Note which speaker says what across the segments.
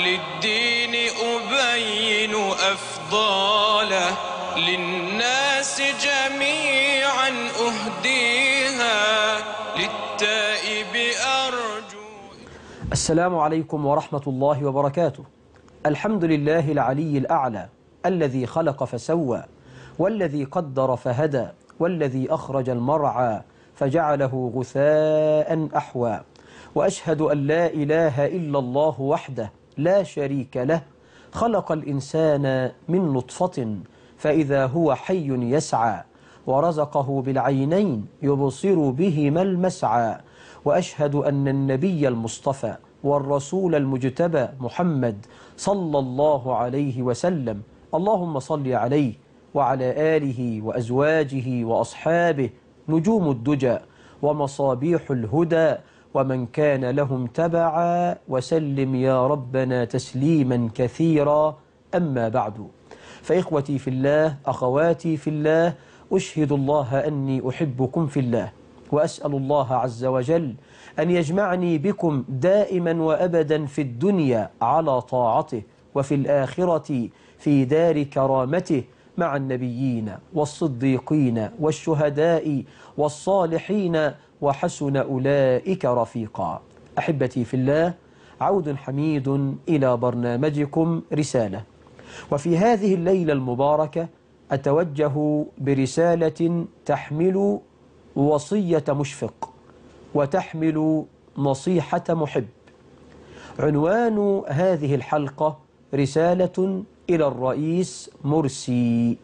Speaker 1: للدين أبين أفضاله للناس جميعا أهديها للتائب أرجو السلام عليكم ورحمة الله وبركاته الحمد لله العلي الأعلى الذي خلق فسوى والذي قدر فهدى والذي أخرج المرعى فجعله غثاء أحوى وأشهد أن لا إله إلا الله وحده لا شريك له خلق الإنسان من نطفة فإذا هو حي يسعى ورزقه بالعينين يبصر بهما المسعى وأشهد أن النبي المصطفى والرسول المجتبى محمد صلى الله عليه وسلم اللهم صل عليه وعلى آله وأزواجه وأصحابه نجوم الدجى ومصابيح الهدى ومن كان لهم تبعا وسلم يا ربنا تسليما كثيرا أما بعد فإخوتي في الله أخواتي في الله أشهد الله أني أحبكم في الله وأسأل الله عز وجل أن يجمعني بكم دائما وأبدا في الدنيا على طاعته وفي الآخرة في دار كرامته مع النبيين والصديقين والشهداء والصالحين وحسن أولئك رفيقا أحبتي في الله عود حميد إلى برنامجكم رسالة وفي هذه الليلة المباركة أتوجه برسالة تحمل وصية مشفق وتحمل نصيحة محب عنوان هذه الحلقة رسالة إلى الرئيس مرسي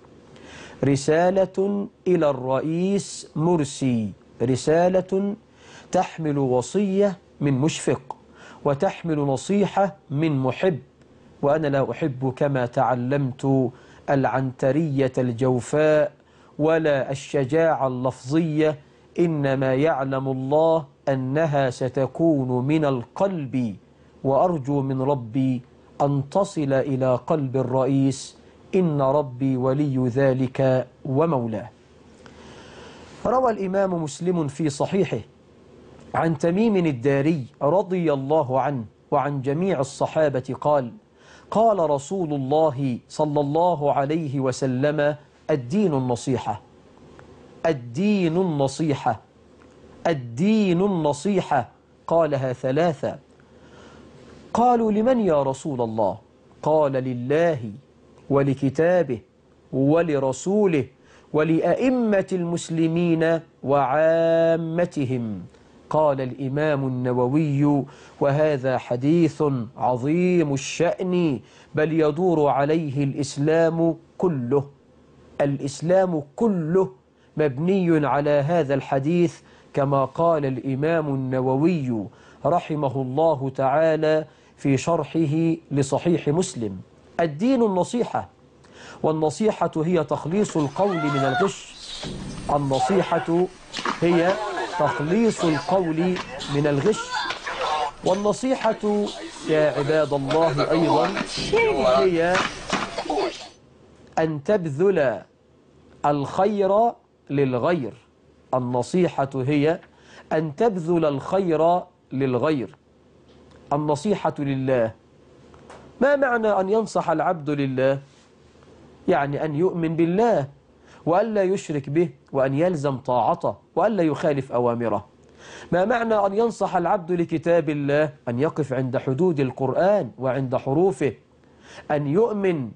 Speaker 1: رسالة إلى الرئيس مرسي رسالة تحمل وصية من مشفق وتحمل نصيحة من محب وأنا لا أحب كما تعلمت العنترية الجوفاء ولا الشجاعة اللفظية إنما يعلم الله أنها ستكون من القلب وأرجو من ربي أن تصل إلى قلب الرئيس إن ربي ولي ذلك ومولاه روى الإمام مسلم في صحيحه عن تميم الداري رضي الله عنه وعن جميع الصحابة قال قال رسول الله صلى الله عليه وسلم الدين النصيحة الدين النصيحة الدين النصيحة قالها ثلاثة قالوا لمن يا رسول الله قال لله ولكتابه ولرسوله ولأئمة المسلمين وعامتهم قال الإمام النووي وهذا حديث عظيم الشأن بل يدور عليه الإسلام كله الإسلام كله مبني على هذا الحديث كما قال الإمام النووي رحمه الله تعالى في شرحه لصحيح مسلم الدين النصيحة والنصيحة هي تخليص القول من الغش النصيحة هي تخليص القول من الغش والنصيحة يا عباد الله أيضا هي أن تبذل الخير للغير النصيحة هي أن تبذل الخير للغير النصيحة لله ما معنى أن ينصح العبد لله؟ يعني أن يؤمن بالله وألا يشرك به وأن يلزم طاعته وألا يخالف أوامره ما معنى أن ينصح العبد لكتاب الله أن يقف عند حدود القرآن وعند حروفه أن يؤمن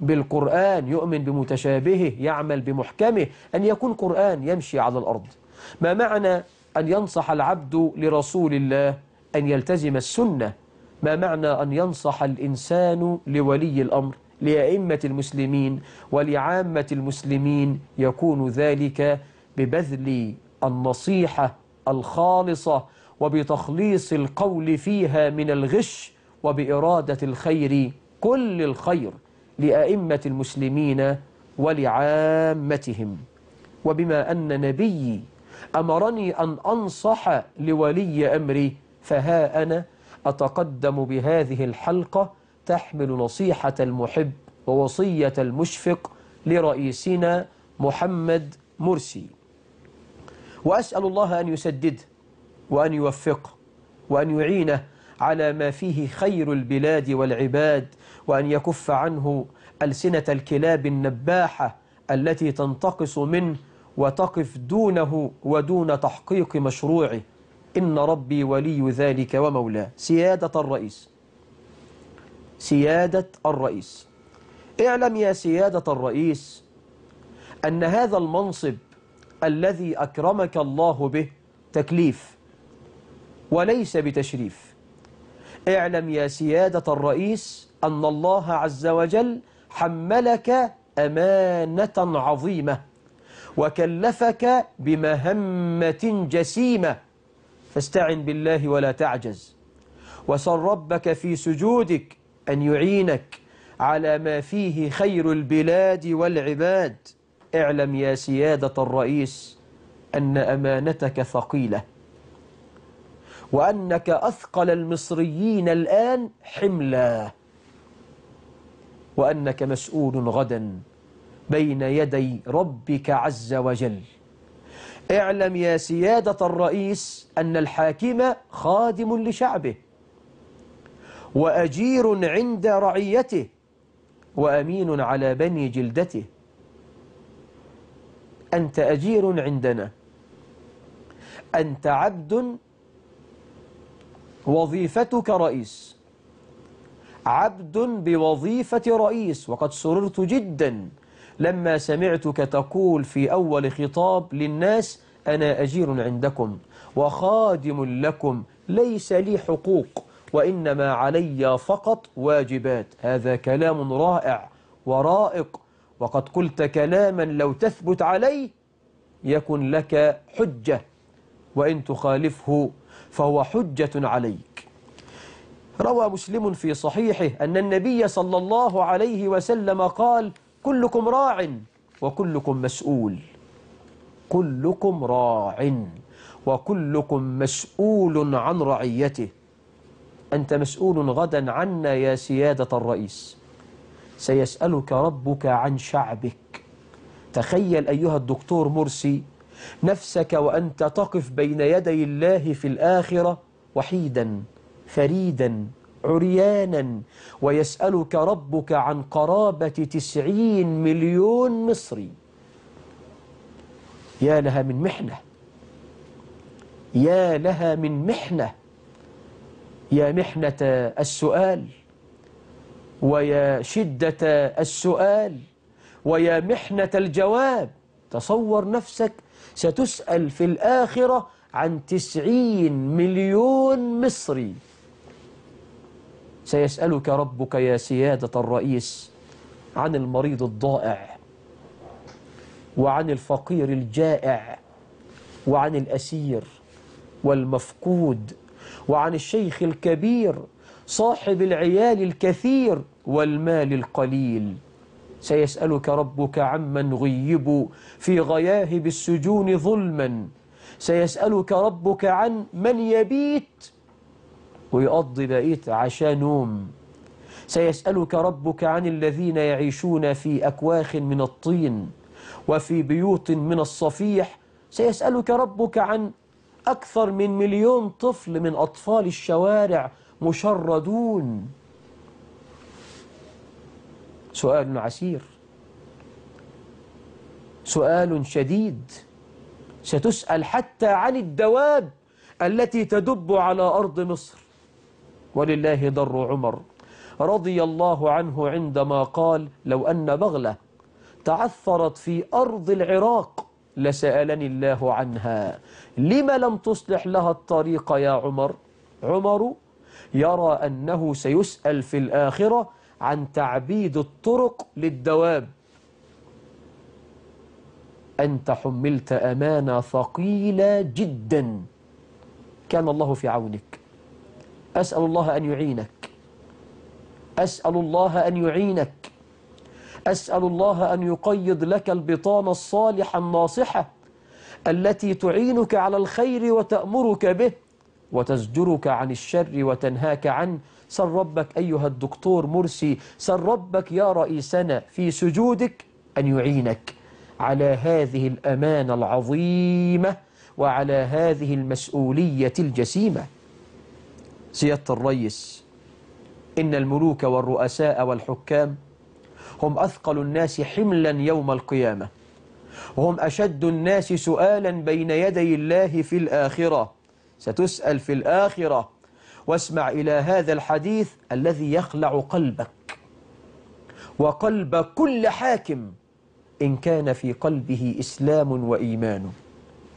Speaker 1: بالقرآن يؤمن بمتشابهه يعمل بمحكمه أن يكون قرآن يمشي على الأرض ما معنى أن ينصح العبد لرسول الله أن يلتزم السنة ما معنى أن ينصح الإنسان لولي الأمر لأئمة المسلمين ولعامة المسلمين يكون ذلك ببذل النصيحة الخالصة وبتخليص القول فيها من الغش وبإرادة الخير كل الخير لأئمة المسلمين ولعامتهم وبما أن نبيي أمرني أن أنصح لولي أمري فها أنا أتقدم بهذه الحلقة تحمل نصيحة المحب ووصية المشفق لرئيسنا محمد مرسي وأسأل الله أن يسدده وأن يوفقه وأن يعينه على ما فيه خير البلاد والعباد وأن يكف عنه ألسنة الكلاب النباحة التي تنتقص منه وتقف دونه ودون تحقيق مشروعه إن ربي ولي ذلك ومولاه سيادة الرئيس سيادة الرئيس اعلم يا سيادة الرئيس أن هذا المنصب الذي أكرمك الله به تكليف وليس بتشريف اعلم يا سيادة الرئيس أن الله عز وجل حملك أمانة عظيمة وكلفك بمهمة جسيمة فاستعن بالله ولا تعجز وسر ربك في سجودك أن يعينك على ما فيه خير البلاد والعباد اعلم يا سيادة الرئيس أن أمانتك ثقيلة وأنك أثقل المصريين الآن حملا وأنك مسؤول غدا بين يدي ربك عز وجل اعلم يا سيادة الرئيس أن الحاكم خادم لشعبه وأجير عند رعيته وأمين على بني جلدته أنت أجير عندنا أنت عبد وظيفتك رئيس عبد بوظيفة رئيس وقد سررت جدا لما سمعتك تقول في أول خطاب للناس أنا أجير عندكم وخادم لكم ليس لي حقوق وإنما علي فقط واجبات هذا كلام رائع ورائق وقد قلت كلاما لو تثبت عليه يكن لك حجة وإن تخالفه فهو حجة عليك روى مسلم في صحيحه أن النبي صلى الله عليه وسلم قال كلكم راع وكلكم مسؤول كلكم راع وكلكم مسؤول عن رعيته أنت مسؤول غدا عنا يا سيادة الرئيس سيسألك ربك عن شعبك تخيل أيها الدكتور مرسي نفسك وأنت تقف بين يدي الله في الآخرة وحيدا فريدا عريانا ويسألك ربك عن قرابة تسعين مليون مصري يا لها من محنة يا لها من محنة يا محنة السؤال ويا شدة السؤال ويا محنة الجواب تصور نفسك ستسأل في الآخرة عن تسعين مليون مصري سيسألك ربك يا سيادة الرئيس عن المريض الضائع وعن الفقير الجائع وعن الأسير والمفقود وعن الشيخ الكبير صاحب العيال الكثير والمال القليل سيسألك ربك عمن غيبوا في غياهب السجون ظلما سيسألك ربك عن من يبيت ويقضي بقيت عشاء نوم سيسألك ربك عن الذين يعيشون في أكواخ من الطين وفي بيوت من الصفيح سيسألك ربك عن أكثر من مليون طفل من أطفال الشوارع مشردون سؤال عسير سؤال شديد ستسأل حتى عن الدواب التي تدب على أرض مصر ولله در عمر رضي الله عنه عندما قال لو أن بغلة تعثرت في أرض العراق لسألني الله عنها لم لم تصلح لها الطريق يا عمر عمر يرى أنه سيسأل في الآخرة عن تعبيد الطرق للدواب أنت حملت أمانة ثقيلة جدا كان الله في عونك أسأل الله أن يعينك أسأل الله أن يعينك أسأل الله أن يقيد لك البطانة الصالحة الناصحة التي تعينك على الخير وتأمرك به وتزجرك عن الشر وتنهاك عنه سر ربك أيها الدكتور مرسي سر ربك يا رئيسنا في سجودك أن يعينك على هذه الأمانة العظيمة وعلى هذه المسؤولية الجسيمة سيادة الرئيس إن الملوك والرؤساء والحكام هم أثقل الناس حملا يوم القيامة وهم أشد الناس سؤالا بين يدي الله في الآخرة ستسأل في الآخرة واسمع إلى هذا الحديث الذي يخلع قلبك وقلب كل حاكم إن كان في قلبه إسلام وإيمان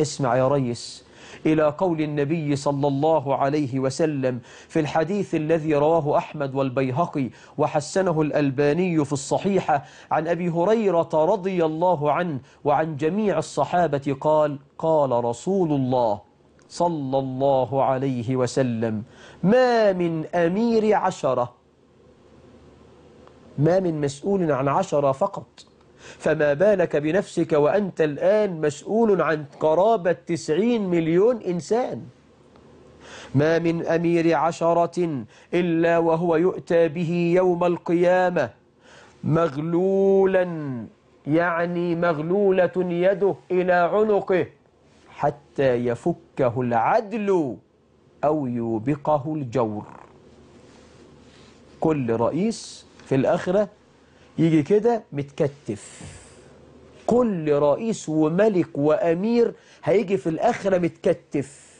Speaker 1: اسمع يا ريس إلى قول النبي صلى الله عليه وسلم في الحديث الذي رواه أحمد والبيهقي وحسنه الألباني في الصحيحة عن أبي هريرة رضي الله عنه وعن جميع الصحابة قال قال رسول الله صلى الله عليه وسلم ما من أمير عشرة ما من مسؤول عن عشرة فقط فما بالك بنفسك وأنت الآن مسؤول عن قرابة تسعين مليون إنسان ما من أمير عشرة إلا وهو يؤتى به يوم القيامة مغلولا يعني مغلولة يده إلى عنقه حتى يفكه العدل أو يوبقه الجور كل رئيس في الآخرة يجي كده متكتف كل رئيس وملك وأمير هيجي في الآخرة متكتف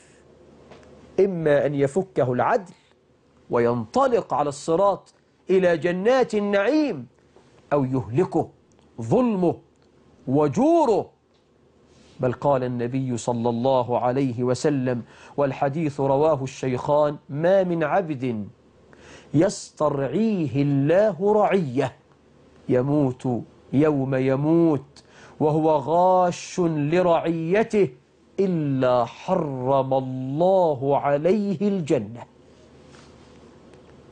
Speaker 1: إما أن يفكه العدل وينطلق على الصراط إلى جنات النعيم أو يهلكه ظلمه وجوره بل قال النبي صلى الله عليه وسلم والحديث رواه الشيخان ما من عبد يسترعيه الله رعيه يموت يوم يموت وهو غاش لرعيته إلا حرم الله عليه الجنة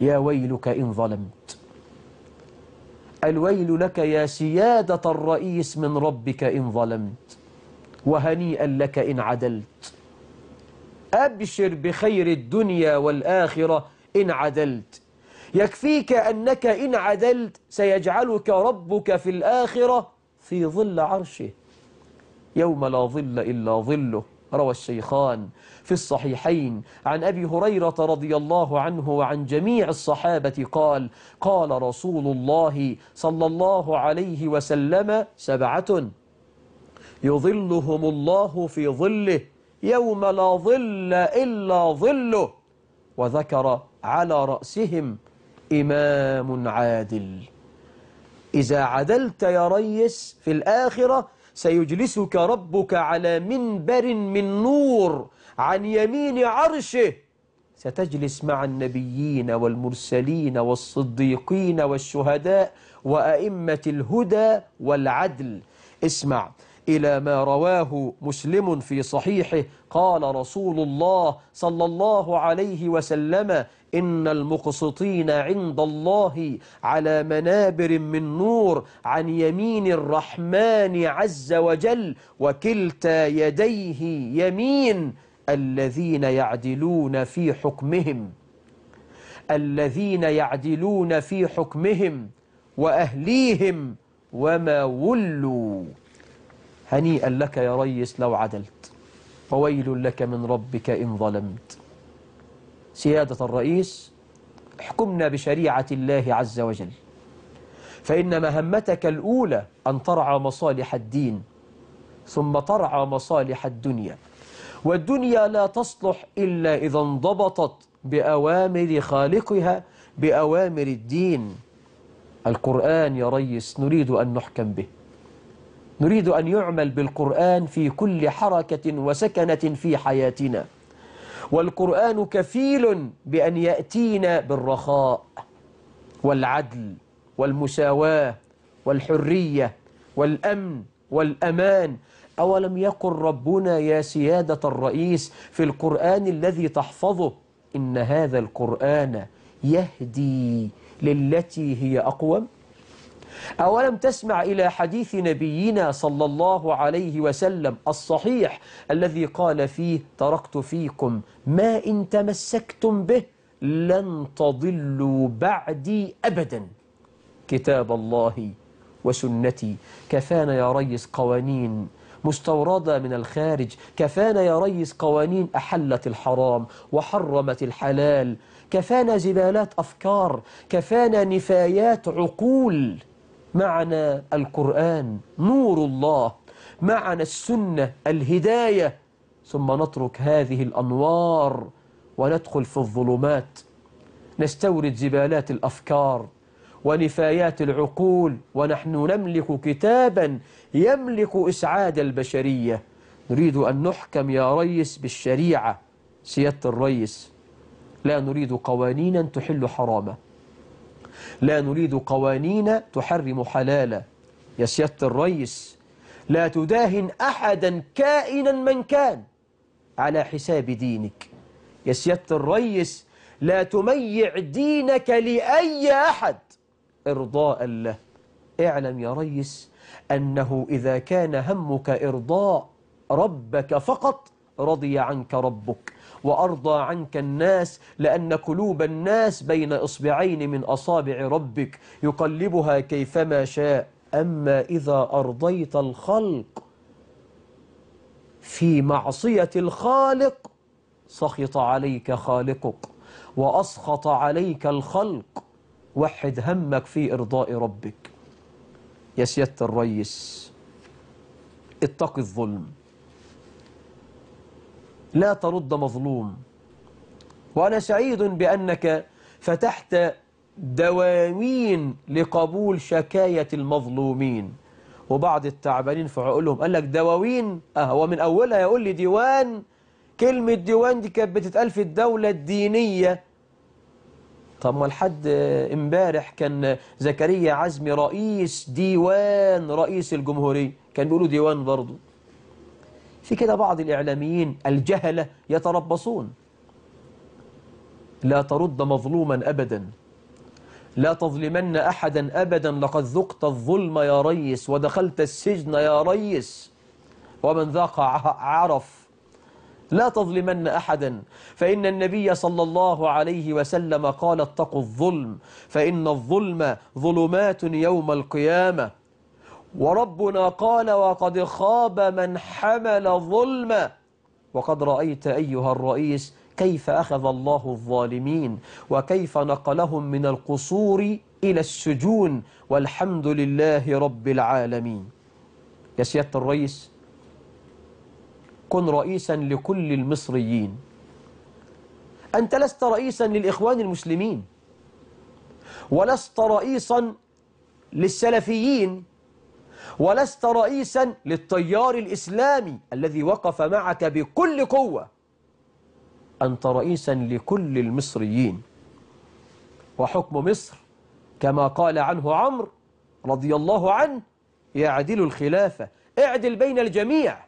Speaker 1: يا ويلك إن ظلمت الويل لك يا سيادة الرئيس من ربك إن ظلمت وهنيئا لك إن عدلت أبشر بخير الدنيا والآخرة إن عدلت يكفيك أنك إن عدلت سيجعلك ربك في الآخرة في ظل عرشه يوم لا ظل إلا ظله روى الشيخان في الصحيحين عن أبي هريرة رضي الله عنه وعن جميع الصحابة قال قال رسول الله صلى الله عليه وسلم سبعة يظلهم الله في ظله يوم لا ظل إلا ظله وذكر على رأسهم إمام عادل إذا عدلت يا ريس في الآخرة سيجلسك ربك على منبر من نور عن يمين عرشه ستجلس مع النبيين والمرسلين والصديقين والشهداء وأئمة الهدى والعدل اسمع إلى ما رواه مسلم في صحيحه قال رسول الله صلى الله عليه وسلم إن المقسطين عند الله على منابر من نور عن يمين الرحمن عز وجل وكلتا يديه يمين الذين يعدلون في حكمهم الذين يعدلون في حكمهم وأهليهم وما ولوا هنيئا لك يا ريس لو عدلت وويل لك من ربك إن ظلمت سيادة الرئيس احكمنا بشريعة الله عز وجل فإن مهمتك الأولى أن ترعى مصالح الدين ثم ترعى مصالح الدنيا والدنيا لا تصلح إلا إذا انضبطت بأوامر خالقها بأوامر الدين القرآن يا ريس نريد أن نحكم به نريد أن يعمل بالقرآن في كل حركة وسكنة في حياتنا والقرآن كفيل بأن يأتينا بالرخاء والعدل والمساواة والحرية والأمن والأمان أولم يقل ربنا يا سيادة الرئيس في القرآن الذي تحفظه إن هذا القرآن يهدي للتي هي أقوم أولم تسمع إلى حديث نبينا صلى الله عليه وسلم الصحيح الذي قال فيه تركت فيكم ما إن تمسكتم به لن تضلوا بعدي أبدا كتاب الله وسنتي كفانا يا ريس قوانين مستوردة من الخارج كفانا يا ريس قوانين أحلت الحرام وحرمت الحلال كفانا زبالات أفكار كفانا نفايات عقول معنا القرآن نور الله معنا السنة الهداية ثم نترك هذه الأنوار وندخل في الظلمات نستورد زبالات الأفكار ونفايات العقول ونحن نملك كتابا يملك إسعاد البشرية نريد أن نحكم يا ريس بالشريعة سيادة الريس لا نريد قوانينا تحل حراما لا نريد قوانين تحرم حلالا يا سيادة الرئيس لا تداهن أحدا كائنا من كان على حساب دينك يا سيادة الرئيس لا تميع دينك لأي أحد إرضاء له اعلم يا ريس أنه إذا كان همك إرضاء ربك فقط رضي عنك ربك وأرضى عنك الناس لأن قلوب الناس بين إصبعين من أصابع ربك يقلبها كيفما شاء أما إذا أرضيت الخلق في معصية الخالق سخط عليك خالقك وأسخط عليك الخلق وحد همك في إرضاء ربك يا سيادة الريس اتق الظلم لا ترد مظلوم وأنا سعيد بأنك فتحت دواوين لقبول شكاية المظلومين وبعض التعبانين في عقولهم قال لك دواوين أهو من أولها يقول لي ديوان كلمة ديوان دي كانت بتتقال في الدولة الدينية طب ما لحد امبارح كان زكريا عزمي رئيس ديوان رئيس الجمهورية كان بيقولوا ديوان برضه في كده بعض الإعلاميين الجهلة يتربصون لا ترد مظلوما أبدا لا تظلمن أحدا أبدا لقد ذقت الظلم يا ريس ودخلت السجن يا ريس ومن ذاق عرف لا تظلمن أحدا فإن النبي صلى الله عليه وسلم قال اتقوا الظلم فإن الظلم ظلمات يوم القيامة وربنا قال وقد خاب من حمل ظلما وقد رأيت أيها الرئيس كيف أخذ الله الظالمين وكيف نقلهم من القصور إلى السجون والحمد لله رب العالمين يا سيادة الرئيس كن رئيسا لكل المصريين أنت لست رئيسا للإخوان المسلمين ولست رئيسا للسلفيين ولست رئيسا للتيار الإسلامي الذي وقف معك بكل قوة أنت رئيسا لكل المصريين وحكم مصر كما قال عنه عمرو رضي الله عنه يعدل الخلافة اعدل بين الجميع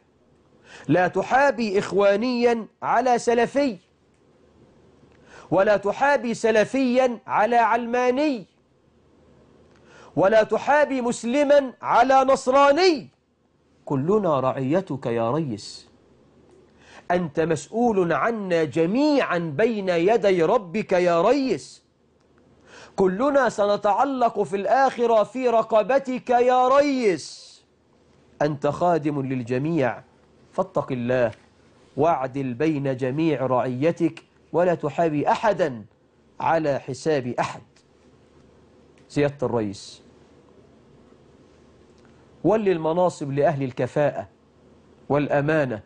Speaker 1: لا تحابي إخوانيا على سلفي ولا تحابي سلفيا على علماني ولا تحابي مسلما على نصراني كلنا رعيتك يا ريس أنت مسؤول عنا جميعا بين يدي ربك يا ريس كلنا سنتعلق في الآخرة في رقبتك يا ريس أنت خادم للجميع فاتق الله واعدل بين جميع رعيتك ولا تحابي أحدا على حساب أحد سيادة الرئيس ولي المناصب لأهل الكفاءة والأمانة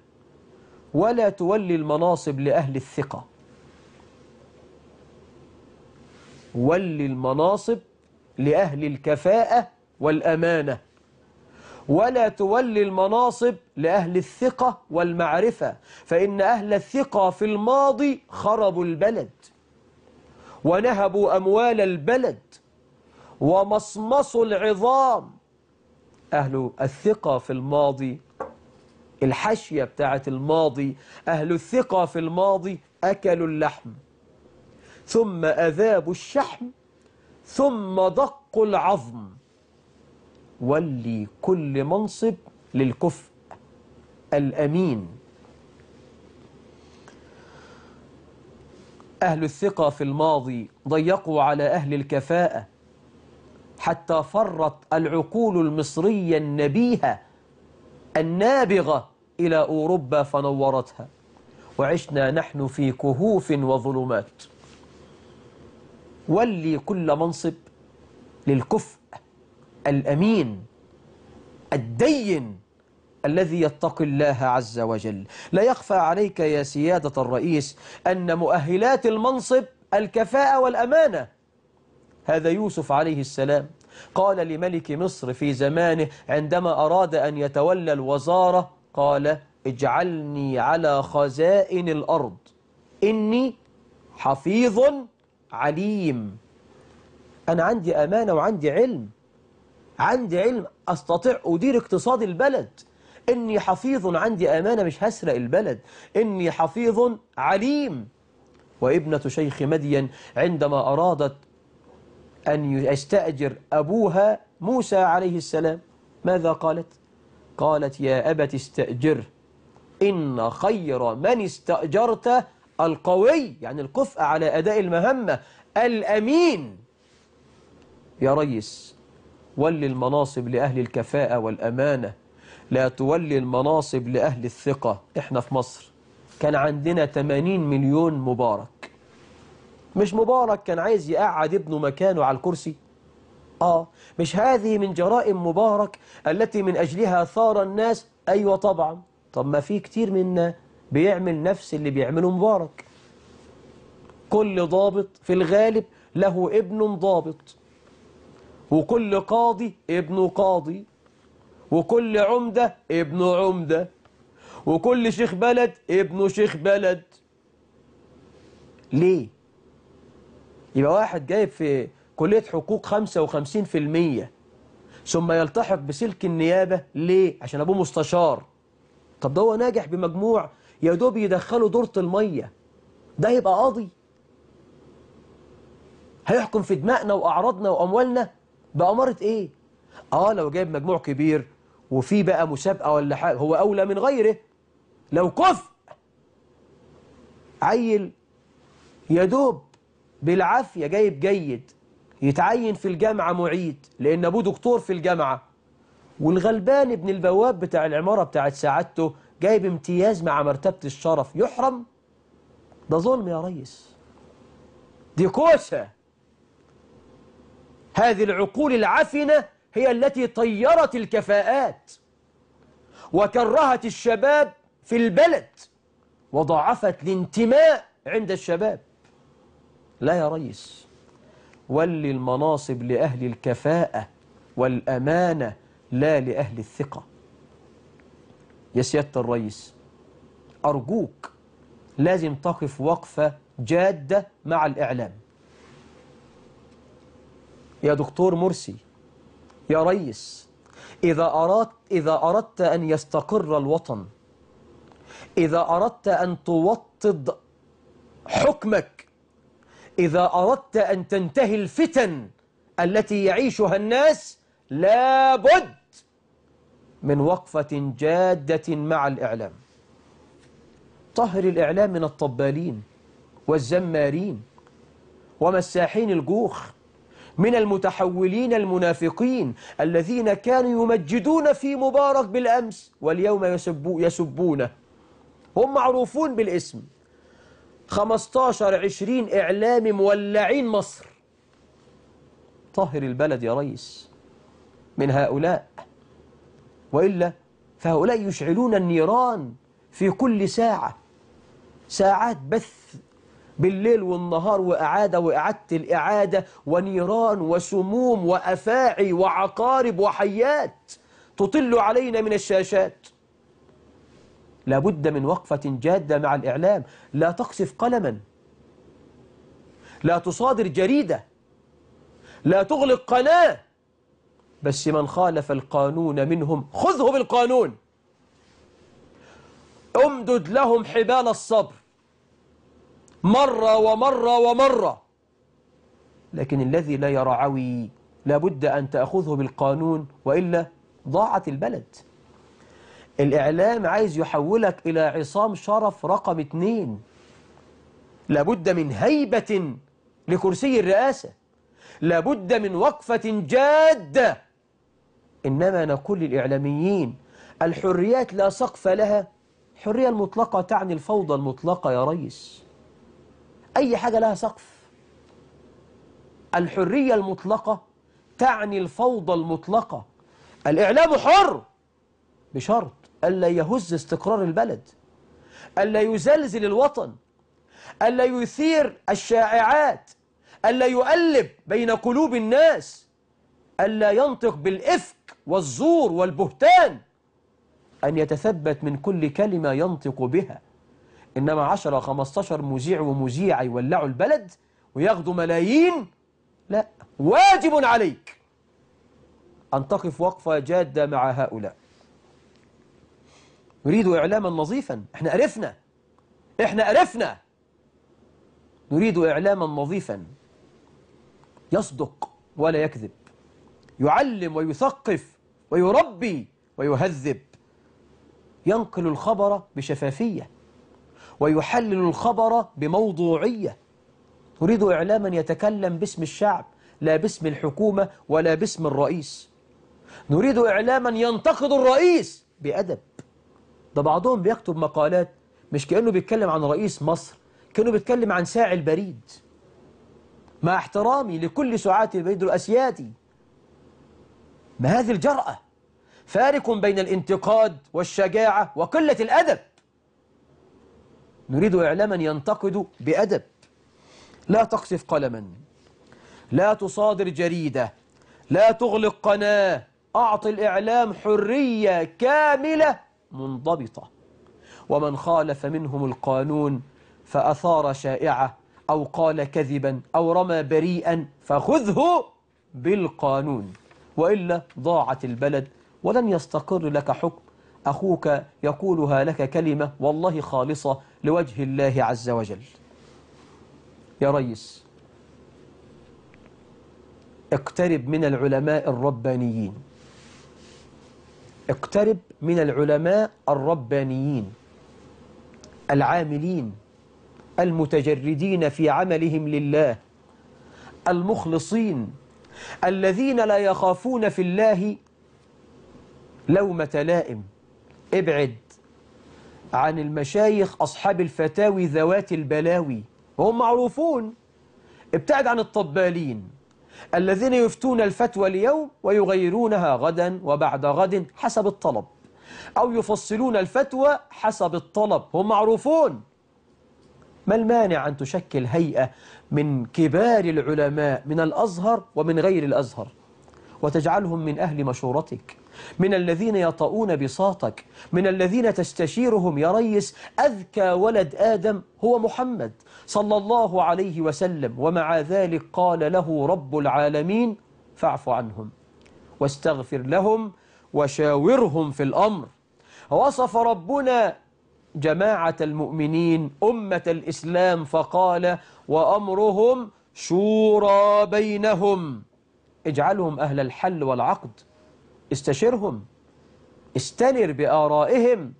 Speaker 1: ولا تولي المناصب لأهل الثقة ولي المناصب لأهل الكفاءة والأمانة ولا تولي المناصب لأهل الثقة والمعرفة فإن أهل الثقة في الماضي خربوا البلد ونهبوا أموال البلد ومصمصوا العظام أهل الثقة في الماضي الحاشية بتاعة الماضي أهل الثقة في الماضي أكلوا اللحم ثم أذابوا الشحم ثم دقوا العظم ولي كل منصب للكفء الأمين أهل الثقة في الماضي ضيقوا على أهل الكفاءة حتى فرت العقول المصرية النبيهة النابغة إلى أوروبا فنورتها وعشنا نحن في كهوف وظلمات ولي كل منصب للكفء الأمين الدين الذي يتقي الله عز وجل لا يخفى عليك يا سيادة الرئيس أن مؤهلات المنصب الكفاءة والأمانة هذا يوسف عليه السلام قال لملك مصر في زمانه عندما أراد أن يتولى الوزارة قال اجعلني على خزائن الأرض إني حفيظ عليم أنا عندي أمانة وعندي علم عندي علم أستطيع أدير اقتصاد البلد إني حفيظ عندي أمانة مش هسرق البلد إني حفيظ عليم وابنة شيخ مدين عندما أرادت أن يستأجر أبوها موسى عليه السلام ماذا قالت؟ قالت يا أبت استأجر إن خير من استأجرت القوي يعني الكفء على أداء المهمة الأمين يا ريس ولي المناصب لأهل الكفاءة والأمانة لا تولي المناصب لأهل الثقة إحنا في مصر كان عندنا 80 مليون مبارك مش مبارك كان عايز يقعد ابنه مكانه على الكرسي آه مش هذه من جرائم مبارك التي من أجلها ثار الناس أيوة طبعا طب ما في كتير منا بيعمل نفس اللي بيعمله مبارك كل ضابط في الغالب له ابن ضابط وكل قاضي ابن قاضي وكل عمدة ابن عمدة وكل شيخ بلد ابن شيخ بلد ليه يبقى واحد جايب في كلية حقوق 55% ثم يلتحق بسلك النيابة ليه؟ عشان أبوه مستشار طب ده هو ناجح بمجموع يا دوب يدخله دورة المية ده يبقى قاضي هيحكم في دماءنا وأعراضنا وأموالنا بأمارة إيه؟ آه لو جايب مجموع كبير وفي بقى مسابقة ولا حاجة هو أولى من غيره لو كفء عيل يا دوب بالعافية جايب جيد يتعين في الجامعة معيد لأن أبوه دكتور في الجامعة والغلبان ابن البواب بتاع العمارة بتاعت سعادته جايب امتياز مع مرتبة الشرف يحرم ده ظلم يا ريس دي كوسة هذه العقول العفنة هي التي طيرت الكفاءات وكرهت الشباب في البلد وضاعفت الانتماء عند الشباب لا يا ريس ولي المناصب لأهل الكفاءة والأمانة لا لأهل الثقة يا سيادة الريس أرجوك لازم تقف وقفة جادة مع الإعلام يا دكتور مرسي يا ريس إذا أردت, إذا أردت أن يستقر الوطن إذا أردت أن توطد حكمك إذا أردت أن تنتهي الفتن التي يعيشها الناس لابد من وقفة جادة مع الإعلام طهر الإعلام من الطبالين والزمارين ومساحين الجوخ من المتحولين المنافقين الذين كانوا يمجدون في مبارك بالأمس واليوم يسبو يسبونه هم معروفون بالاسم 15 20 إعلامي مولعين مصر طهر البلد يا ريس من هؤلاء وإلا فهؤلاء يشعلون النيران في كل ساعة ساعات بث بالليل والنهار وأعادة وإعادة الإعادة ونيران وسموم وأفاعي وعقارب وحيات تطل علينا من الشاشات لابد من وقفة جادة مع الإعلام لا تقصف قلما لا تصادر جريدة لا تغلق قناة بس من خالف القانون منهم خذه بالقانون امدد لهم حبال الصبر مرة ومرة ومرة لكن الذي لا يرعوي لابد أن تأخذه بالقانون وإلا ضاعت البلد الإعلام عايز يحولك إلى عصام شرف رقم اتنين لابد من هيبة لكرسي الرئاسة لابد من وقفة جادة إنما نقول للإعلاميين الحريات لا سقف لها الحرية المطلقة تعني الفوضى المطلقة يا ريس أي حاجة لها سقف الحرية المطلقة تعني الفوضى المطلقة الإعلام حر بشرط ألا يهز استقرار البلد ألا يزلزل الوطن ألا يثير الشائعات ألا يؤلب بين قلوب الناس ألا ينطق بالإفك والزور والبهتان أن يتثبت من كل كلمة ينطق بها إنما عشر خمستاشر مذيع ومذيع يولعوا البلد وياخدوا ملايين لا واجب عليك أن تقف وقفة جادة مع هؤلاء نريد إعلاما نظيفا احنا قرفنا احنا قرفنا نريد إعلاما نظيفا يصدق ولا يكذب يعلم ويثقف ويربي ويهذب ينقل الخبر بشفافية ويحلل الخبر بموضوعية نريد إعلاما يتكلم باسم الشعب لا باسم الحكومة ولا باسم الرئيس نريد إعلاما ينتقد الرئيس بأدب ده بعضهم بيكتب مقالات مش كأنه بيتكلم عن رئيس مصر كأنه بيتكلم عن ساعي البريد مع احترامي لكل سعاة البريد الأسيادي ما هذه الجرأة فارق بين الانتقاد والشجاعة وقلة الأدب نريد إعلاما ينتقد بأدب لا تقصف قلما لا تصادر جريدة لا تغلق قناة أعطي الإعلام حرية كاملة منضبطة ومن خالف منهم القانون فأثار شائعة أو قال كذبا أو رمى بريئا فخذه بالقانون وإلا ضاعت البلد ولن يستقر لك حكم أخوك يقولها لك كلمة والله خالصة لوجه الله عز وجل يا ريس اقترب من العلماء الربانيين اقترب من العلماء الربانيين العاملين المتجردين في عملهم لله المخلصين الذين لا يخافون في الله لومة لائم ابعد عن المشايخ أصحاب الفتاوي ذوات البلاوي وهم معروفون ابتعد عن الطبالين الذين يفتون الفتوى اليوم ويغيرونها غدا وبعد غد حسب الطلب أو يفصلون الفتوى حسب الطلب هم معروفون ما المانع أن تشكل هيئة من كبار العلماء من الأزهر ومن غير الأزهر وتجعلهم من أهل مشورتك من الذين يطؤون بساطك من الذين تستشيرهم يا ريس أذكى ولد آدم هو محمد صلى الله عليه وسلم ومع ذلك قال له رب العالمين فاعف عنهم واستغفر لهم وشاورهم في الأمر وصف ربنا جماعة المؤمنين أمة الإسلام فقال وأمرهم شورى بينهم اجعلهم أهل الحل والعقد استشرهم استنر بآرائهم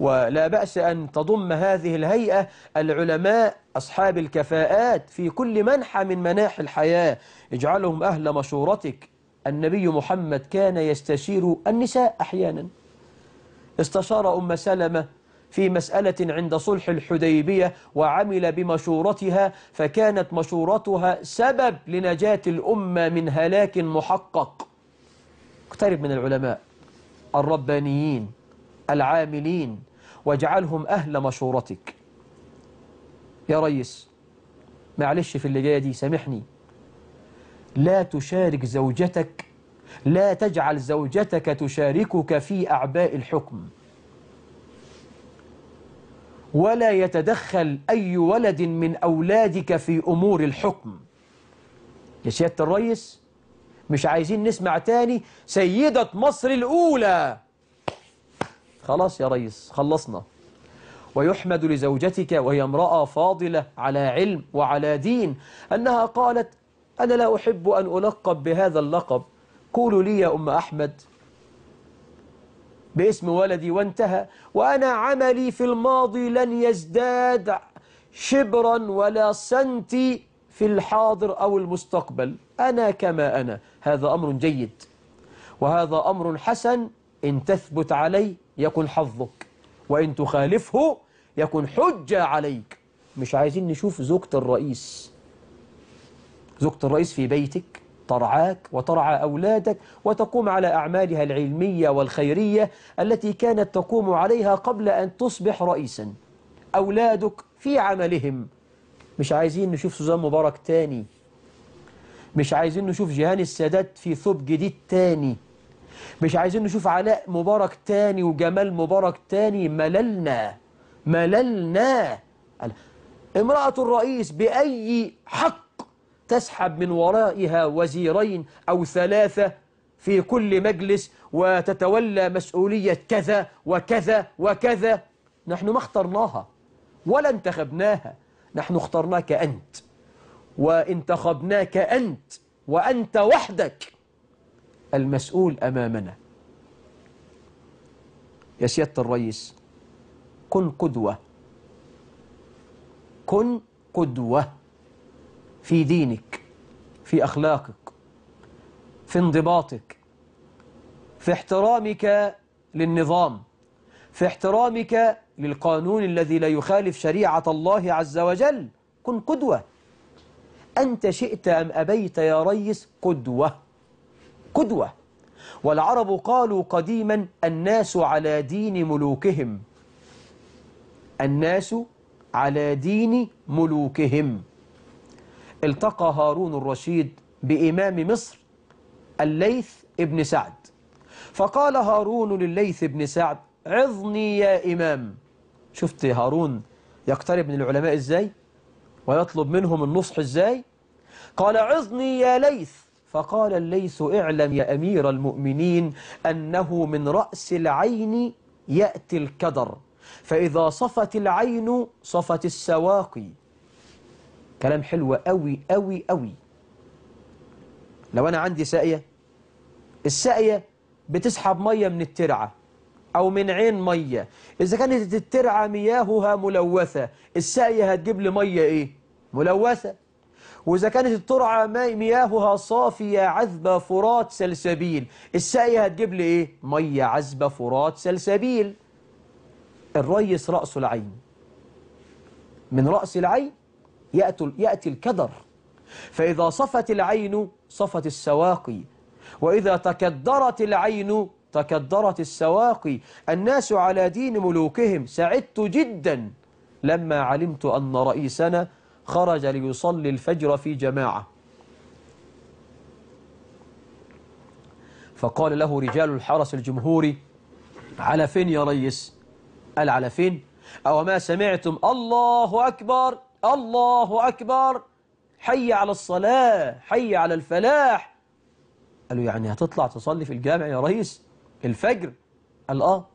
Speaker 1: ولا بأس أن تضم هذه الهيئة العلماء أصحاب الكفاءات في كل منحى من مناحي الحياة اجعلهم أهل مشورتك النبي محمد كان يستشير النساء أحيانا استشار أم سلمة في مسألة عند صلح الحديبية وعمل بمشورتها فكانت مشورتها سبب لنجاة الأمة من هلاك محقق اقترب من العلماء الربانيين العاملين واجعلهم أهل مشورتك يا ريس معلش في اللي جاية دي سامحني لا تشارك زوجتك لا تجعل زوجتك تشاركك في أعباء الحكم ولا يتدخل أي ولد من أولادك في أمور الحكم يا سيادة الريس مش عايزين نسمع تاني سيدة مصر الأولى خلاص يا ريس خلصنا ويحمد لزوجتك وهي امرأة فاضلة على علم وعلى دين أنها قالت أنا لا أحب أن ألقب بهذا اللقب قولوا لي يا أم أحمد باسم ولدي وانتهى وأنا عملي في الماضي لن يزداد شبرا ولا سنتي في الحاضر أو المستقبل أنا كما أنا هذا أمر جيد وهذا أمر حسن إن تثبت عليه يكن حظك وإن تخالفه يكن حجة عليك مش عايزين نشوف زوجة الرئيس زوجة الرئيس في بيتك ترعاك وترعى أولادك وتقوم على أعمالها العلمية والخيرية التي كانت تقوم عليها قبل أن تصبح رئيسا أولادك في عملهم مش عايزين نشوف سوزان مبارك تاني مش عايزين نشوف جهان السادات في ثوب جديد تاني مش عايزين نشوف علاء مبارك تاني وجمال مبارك تاني مللنا مللنا امرأة الرئيس بأي حق تسحب من ورائها وزيرين أو ثلاثة في كل مجلس وتتولى مسؤولية كذا وكذا وكذا نحن ما اخترناها ولا انتخبناها نحن اخترناك أنت وانتخبناك أنت وأنت وحدك المسؤول أمامنا يا سيادة الرئيس كن قدوة كن قدوة في دينك في أخلاقك في انضباطك في احترامك للنظام في احترامك للقانون الذي لا يخالف شريعة الله عز وجل كن قدوة أنت شئت أم أبيت يا ريس قدوة قدوة والعرب قالوا قديما الناس على دين ملوكهم الناس على دين ملوكهم التقى هارون الرشيد بإمام مصر الليث ابن سعد فقال هارون لليث ابن سعد عظني يا إمام شفت هارون يقترب من العلماء إزاي ويطلب منهم النصح إزاي قال عظني يا ليث فقال الليث اعلم يا أمير المؤمنين أنه من رأس العين يأتي الكدر فإذا صفت العين صفت السواقي كلام حلو أوي أوي أوي لو أنا عندي ساقية الساقية بتسحب مية من الترعة أو من عين مية إذا كانت الترعة مياهها ملوثة الساقية هتجيب لي مية إيه؟ ملوثة وإذا كانت الترعة مياهها صافية عذبة فرات سلسبيل الساقية هتجيب لي إيه؟ مية عذبة فرات سلسبيل الريس رأس العين من رأس العين يأتي, يأتي الكدر فإذا صفت العين صفت السواقي وإذا تكدرت العين تكدرت السواقي الناس على دين ملوكهم سعدت جدا لما علمت أن رئيسنا خرج ليصلي الفجر في جماعة فقال له رجال الحرس الجمهوري على فين يا ريس قال على فين أو ما سمعتم الله أكبر الله أكبر حي على الصلاة حي على الفلاح قالوا يعني هتطلع تصلي في الجامع يا ريس الفجر قال آه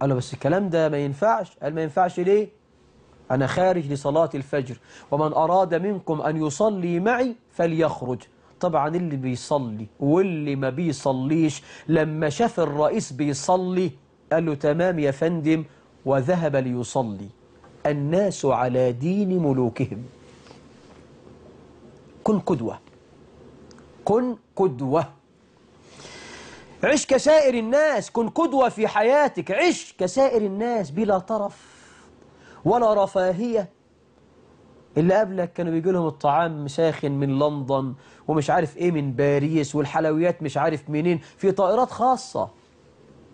Speaker 1: قال له بس الكلام ده ما ينفعش قال ما ينفعش ليه أنا خارج لصلاة الفجر ومن أراد منكم أن يصلي معي فليخرج طبعا اللي بيصلي واللي ما بيصليش لما شاف الرئيس بيصلي قال له تمام يا فندم وذهب ليصلي الناس على دين ملوكهم كن قدوة كن قدوة عش كسائر الناس كن قدوة في حياتك عش كسائر الناس بلا طرف ولا رفاهية اللي قبلك كانوا بيجي لهم الطعام ساخن من لندن ومش عارف ايه من باريس والحلويات مش عارف منين في طائرات خاصة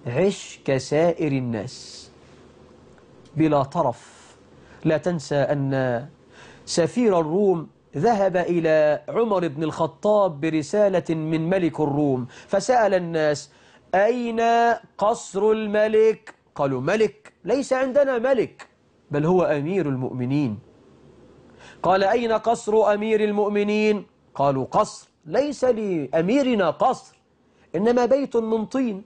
Speaker 1: عش كسائر الناس بلا طرف لا تنسى أن سفير الروم ذهب إلى عمر بن الخطاب برسالة من ملك الروم فسأل الناس أين قصر الملك؟ قالوا ملك ليس عندنا ملك بل هو أمير المؤمنين قال أين قصر أمير المؤمنين قالوا قصر ليس لأميرنا قصر إنما بيت من طين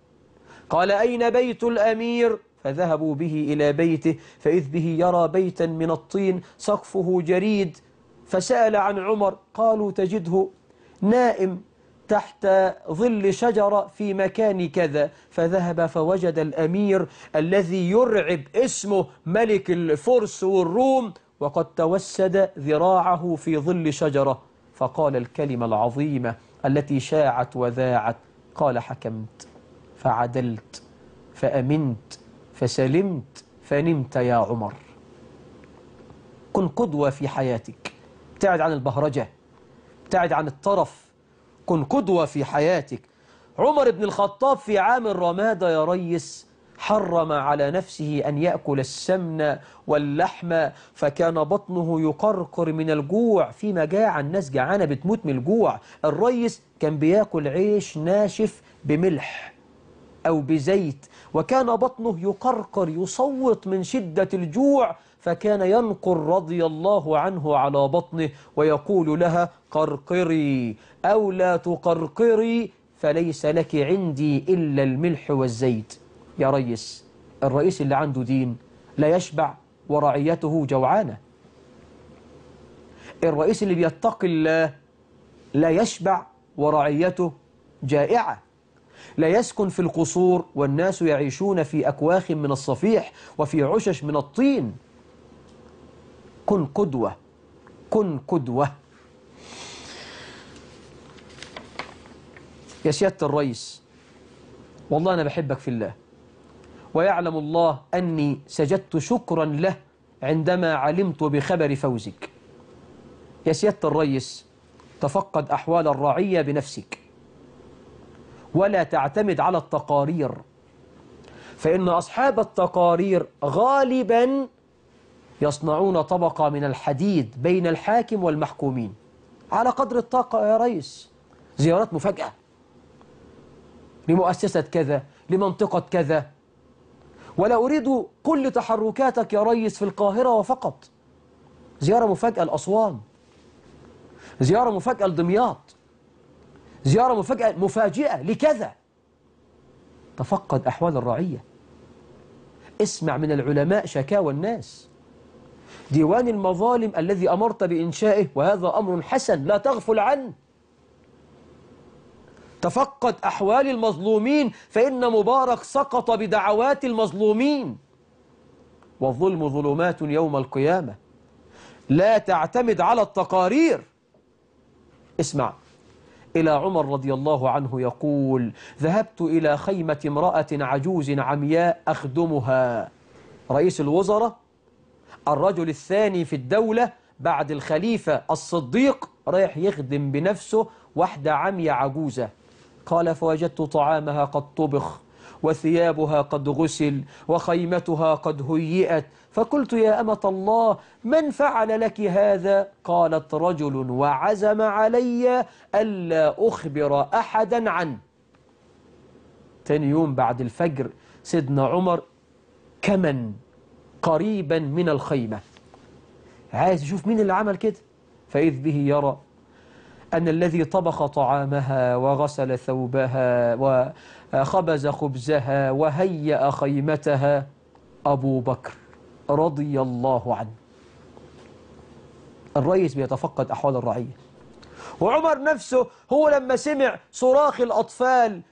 Speaker 1: قال أين بيت الأمير فذهبوا به إلى بيته فإذ به يرى بيتا من الطين سقفه جريد فسأل عن عمر قالوا تجده نائم تحت ظل شجرة في مكان كذا فذهب فوجد الأمير الذي يرعب اسمه ملك الفرس والروم وقد توسد ذراعه في ظل شجرة فقال الكلمة العظيمة التي شاعت وذاعت قال حكمت فعدلت فأمنت فسلمت فنمت يا عمر كن قدوة في حياتك ابتعد عن البهرجة ابتعد عن الطرف كن قدوة في حياتك عمر بن الخطاب في عام الرمادة يا ريس حرم على نفسه أن يأكل السمن واللحم فكان بطنه يقرقر من الجوع في مجاعة الناس جعانة بتموت من الجوع الريس كان بياكل عيش ناشف بملح أو بزيت وكان بطنه يقرقر يصوت من شدة الجوع فكان ينقر رضي الله عنه على بطنه ويقول لها قرقري أو لا تقرقري فليس لك عندي إلا الملح والزيت يا ريس الرئيس اللي عنده دين لا يشبع ورعيته جوعانة الرئيس اللي بيتقي الله لا يشبع ورعيته جائعة لا يسكن في القصور والناس يعيشون في أكواخ من الصفيح وفي عشش من الطين كن قدوة كن قدوة يا سيادة الرئيس والله أنا بحبك في الله ويعلم الله أني سجدت شكرا له عندما علمت بخبر فوزك يا سيادة الرئيس تفقد أحوال الرعية بنفسك ولا تعتمد على التقارير فإن أصحاب التقارير غالبا يصنعون طبقة من الحديد بين الحاكم والمحكومين على قدر الطاقة يا ريس زيارات مفاجأة لمؤسسة كذا لمنطقة كذا ولا أريد كل تحركاتك يا ريس في القاهرة وفقط زيارة مفاجأة لأسوان زيارة مفاجأة لدمياط زيارة مفاجأة مفاجئة لكذا تفقد أحوال الرعية اسمع من العلماء شكاوى الناس ديوان المظالم الذي أمرت بإنشائه وهذا أمر حسن لا تغفل عنه تفقد أحوال المظلومين فإن مبارك سقط بدعوات المظلومين والظلم ظلمات يوم القيامة لا تعتمد على التقارير اسمع إلى عمر رضي الله عنه يقول ذهبت إلى خيمة امرأة عجوز عمياء أخدمها رئيس الوزراء الرجل الثاني في الدولة بعد الخليفة الصديق رايح يخدم بنفسه واحدة عمية عجوزة قال فوجدت طعامها قد طبخ وثيابها قد غسل وخيمتها قد هيئت فقلت يا أمة الله من فعل لك هذا قالت رجل وعزم علي ألا أخبر أحدا عنه تاني يوم بعد الفجر سيدنا عمر كمن قريبا من الخيمة عايز يشوف مين اللي عمل كده فإذ به يرى أن الذي طبخ طعامها وغسل ثوبها وخبز خبزها وهيأ خيمتها أبو بكر رضي الله عنه الرئيس بيتفقد أحوال الرعية وعمر نفسه هو لما سمع صراخ الأطفال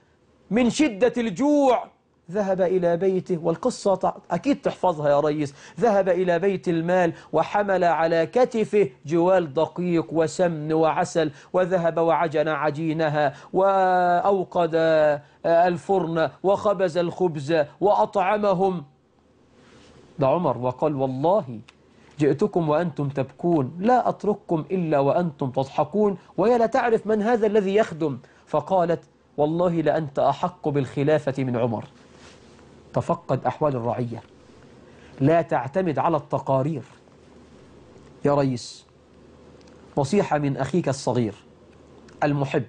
Speaker 1: من شدة الجوع ذهب إلى بيته والقصة أكيد تحفظها يا ريس ذهب إلى بيت المال وحمل على كتفه جوال دقيق وسمن وعسل وذهب وعجن عجينها وأوقد آه، الفرن وخبز الخبز وأطعمهم ده عمر وقال والله جئتكم وأنتم تبكون لا أترككم إلا وأنتم تضحكون وهي لا تعرف من هذا الذي يخدم فقالت والله لأنت أحق بالخلافة من عمر تفقد أحوال الرعية لا تعتمد على التقارير يا ريس نصيحة من أخيك الصغير المحب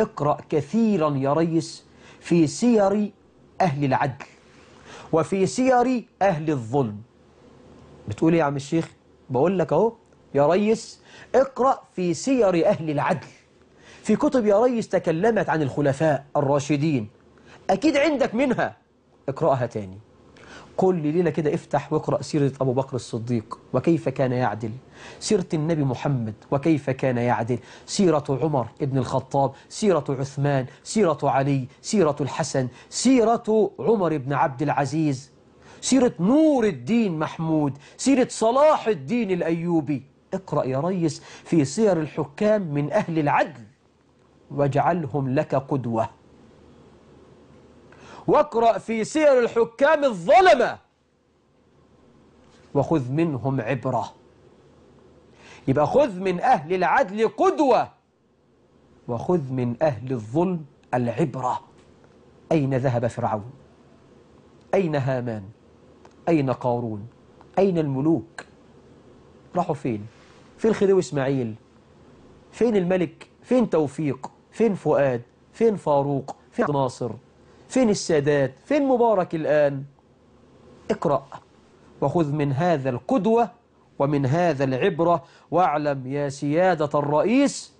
Speaker 1: اقرأ كثيرا يا ريس في سير أهل العدل وفي سير أهل الظلم بتقول إيه يا عم الشيخ بقول لك اهو يا ريس اقرأ في سير أهل العدل في كتب يا ريس تكلمت عن الخلفاء الراشدين أكيد عندك منها اقرأها تاني كل ليلة كده افتح واقرأ سيرة أبو بكر الصديق وكيف كان يعدل سيرة النبي محمد وكيف كان يعدل سيرة عمر ابن الخطاب سيرة عثمان سيرة علي سيرة الحسن سيرة عمر بن عبد العزيز سيرة نور الدين محمود سيرة صلاح الدين الأيوبي اقرأ يا ريس في سير الحكام من أهل العدل واجعلهم لك قدوة واقرأ في سير الحكام الظلمة وخذ منهم عبرة يبقى خذ من أهل العدل قدوة وخذ من أهل الظلم العبرة أين ذهب فرعون أين هامان أين قارون أين الملوك راحوا فين فين خديوي إسماعيل فين الملك فين توفيق فين فؤاد فين فاروق فين ناصر فين السادات فين مبارك الآن اقرأ وخذ من هذا القدوة ومن هذا العبرة واعلم يا سيادة الرئيس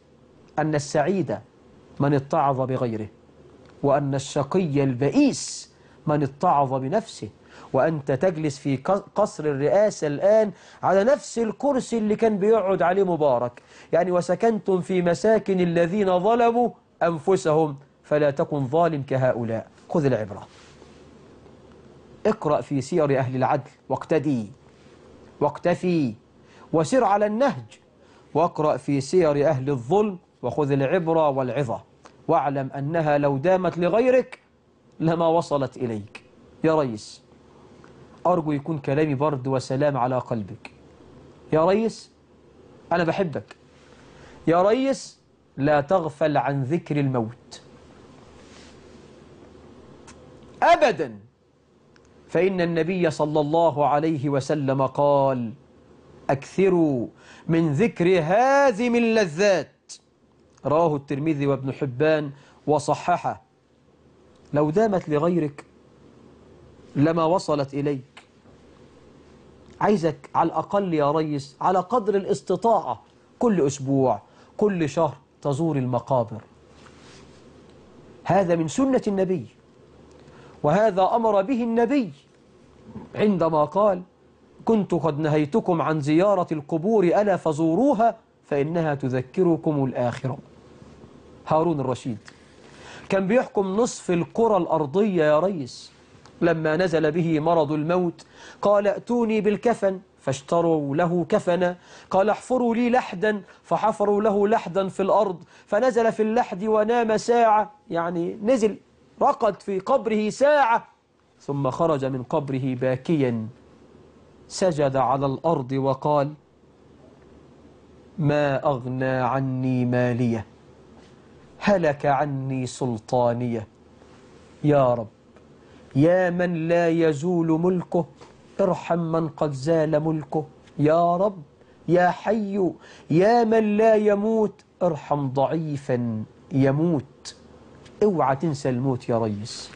Speaker 1: أن السعيد من اتعظ بغيره وأن الشقي البئيس من اتعظ بنفسه وأنت تجلس في قصر الرئاسة الآن على نفس الكرسي اللي كان بيقعد عليه مبارك يعني وسكنتم في مساكن الذين ظلموا أنفسهم فلا تكن ظالم كهؤلاء خذ العبرة اقرأ في سير أهل العدل واقتدي واقتفي وسر على النهج واقرأ في سير أهل الظلم وخذ العبرة والعظة واعلم أنها لو دامت لغيرك لما وصلت إليك يا ريس أرجو يكون كلامي برد وسلام على قلبك يا ريس أنا بحبك يا ريس لا تغفل عن ذكر الموت أبدا فإن النبي صلى الله عليه وسلم قال أكثروا من ذكر هازم اللذات رواه الترمذي وابن حبان وصححه لو دامت لغيرك لما وصلت إليك عايزك على الأقل يا ريس على قدر الاستطاعة كل أسبوع كل شهر تزور المقابر هذا من سنة النبي وهذا أمر به النبي عندما قال كنت قد نهيتكم عن زيارة القبور ألا فزوروها فإنها تذكركم الآخرة هارون الرشيد كان بيحكم نصف القرى الأرضية يا ريس لما نزل به مرض الموت قال ائتوني بالكفن فاشتروا له كفنا قال احفروا لي لحدا فحفروا له لحدا في الأرض فنزل في اللحد ونام ساعة يعني نزل رقد في قبره ساعة ثم خرج من قبره باكيا سجد على الأرض وقال ما أغنى عني مالية هلك عني سلطانية يا رب يا من لا يزول ملكه ارحم من قد زال ملكه يا رب يا حي يا من لا يموت ارحم ضعيفا يموت اوعى تنسى الموت يا ريس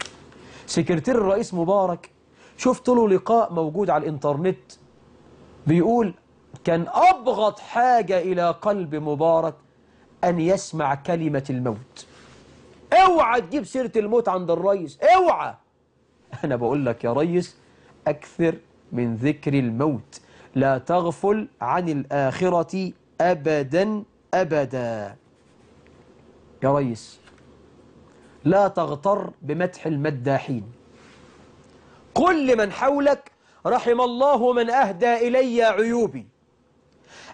Speaker 1: سكرتير الرئيس مبارك شفت له لقاء موجود على الانترنت بيقول كان أبغض حاجة إلى قلب مبارك أن يسمع كلمة الموت اوعى تجيب سيرة الموت عند الريس اوعى أنا بقول لك يا ريس أكثر من ذكر الموت لا تغفل عن الآخرة أبدا أبدا يا ريس لا تغتر بمدح المداحين قل لمن حولك رحم الله من أهدى إلي عيوبي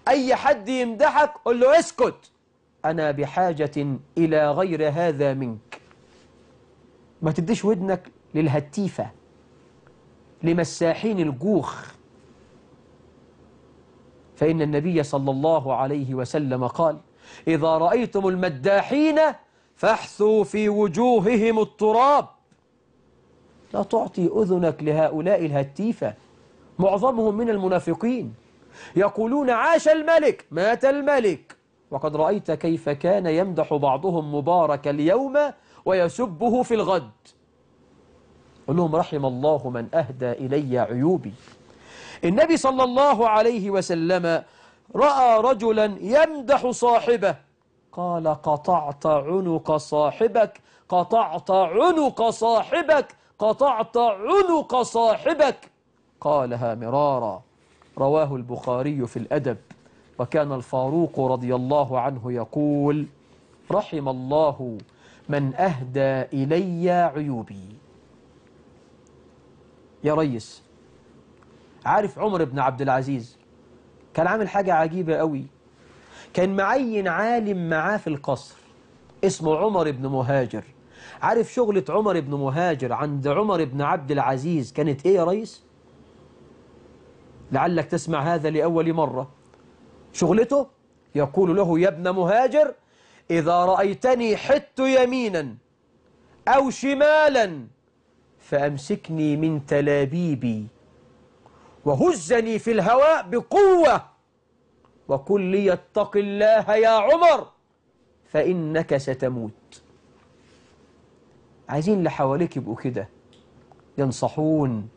Speaker 1: أي حد يمدحك قل له اسكت أنا بحاجة إلى غير هذا منك ما تديش ودنك للهتيفة لمساحين الجوخ فإن النبي صلى الله عليه وسلم قال إذا رأيتم المداحين فاحثوا في وجوههم التراب لا تعطي أذنك لهؤلاء الهتيفة معظمهم من المنافقين يقولون عاش الملك مات الملك وقد رأيت كيف كان يمدح بعضهم مبارك اليوم ويسبه في الغد قل لهم رحم الله من أهدى إلي عيوبي النبي صلى الله عليه وسلم رأى رجلا يمدح صاحبه قال قطعت عنق صاحبك قطعت عنق صاحبك قطعت عنق صاحبك قالها مرارا رواه البخاري في الأدب وكان الفاروق رضي الله عنه يقول رحم الله من أهدى إلي عيوبي يا ريس عارف عمر بن عبد العزيز كان عامل حاجة عجيبة قوي كان معين عالم معاه في القصر اسمه عمر بن مهاجر عارف شغلة عمر بن مهاجر عند عمر بن عبد العزيز كانت ايه يا ريس لعلك تسمع هذا لأول مرة شغلته يقول له يا ابن مهاجر إذا رأيتني حت يمينا أو شمالا فأمسكني من تلابيبي وهزني في الهواء بقوة وقل لي اتق الله يا عمر فإنك ستموت عايزين اللي حواليك يبقوا كده ينصحون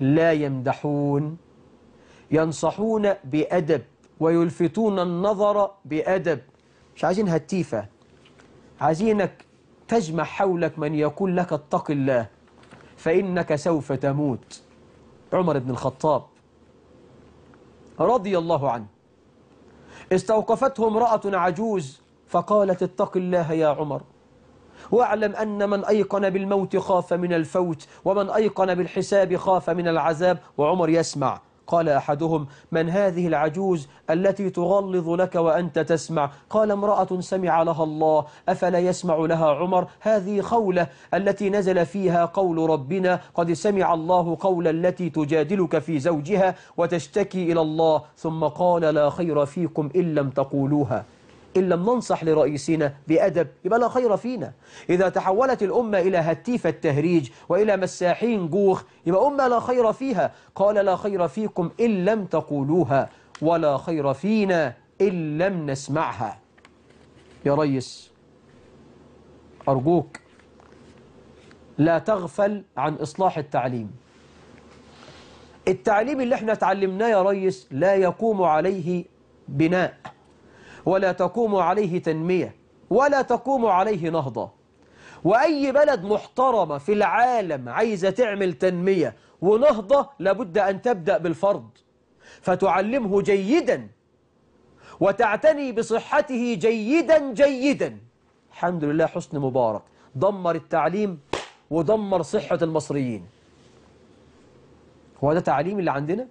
Speaker 1: لا يمدحون ينصحون بأدب ويلفتون النظر بأدب مش عايزين هتيفة عايزينك تجمع حولك من يقول لك اتق الله فإنك سوف تموت عمر بن الخطاب رضي الله عنه استوقفته امرأة عجوز فقالت اتق الله يا عمر واعلم أن من أيقن بالموت خاف من الفوت ومن أيقن بالحساب خاف من العذاب وعمر يسمع قال أحدهم من هذه العجوز التي تغلظ لك وأنت تسمع قال امرأة سمع لها الله أفلا يسمع لها عمر هذه خولة التي نزل فيها قول ربنا قد سمع الله قول التي تجادلك في زوجها وتشتكي إلى الله ثم قال لا خير فيكم إن لم تقولوها إن لم ننصح لرئيسنا بأدب يبقى لا خير فينا إذا تحولت الأمة إلى هتيف التهريج وإلى مساحين جوخ يبقى أمة لا خير فيها قال لا خير فيكم إن لم تقولوها ولا خير فينا إن لم نسمعها يا ريس أرجوك لا تغفل عن إصلاح التعليم التعليم اللي احنا تعلمناه يا ريس لا يقوم عليه بناء ولا تقوم عليه تنمية ولا تقوم عليه نهضة وأي بلد محترمة في العالم عايزة تعمل تنمية ونهضة لابد أن تبدأ بالفرد فتعلمه جيدا وتعتني بصحته جيدا جيدا الحمد لله حسن مبارك دمر التعليم ودمر صحة المصريين هو ده تعليم اللي عندنا؟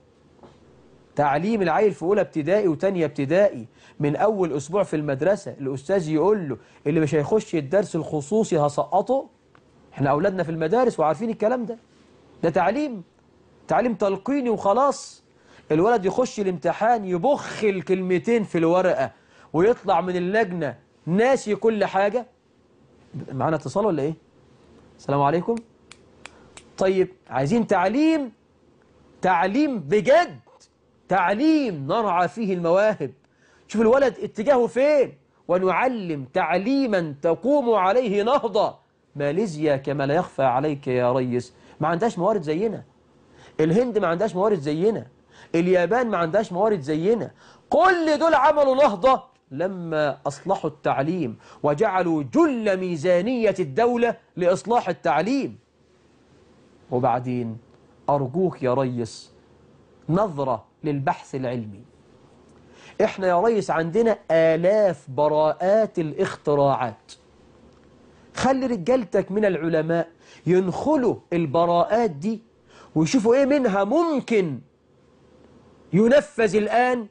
Speaker 1: تعليم العيل في أولى ابتدائي وتانية ابتدائي من أول أسبوع في المدرسة الأستاذ يقول له اللي مش هيخش الدرس الخصوصي هسقطه احنا أولادنا في المدارس وعارفين الكلام ده ده تعليم تعليم تلقيني وخلاص الولد يخش الامتحان يبخ الكلمتين في الورقة ويطلع من اللجنة ناسي كل حاجة معانا اتصال ولا ايه السلام عليكم طيب عايزين تعليم تعليم بجد تعليم نرعى فيه المواهب شوف الولد اتجاهه فين ونعلم تعليما تقوم عليه نهضة ماليزيا كما لا يخفى عليك يا ريس ما عندهاش موارد زينا الهند ما عندهاش موارد زينا اليابان ما عندهاش موارد زينا كل دول عملوا نهضة لما أصلحوا التعليم وجعلوا جل ميزانية الدولة لإصلاح التعليم وبعدين أرجوك يا ريس نظرة للبحث العلمي احنا يا ريس عندنا آلاف براءات الاختراعات خلي رجالتك من العلماء ينخلوا البراءات دي ويشوفوا ايه منها ممكن ينفذ الآن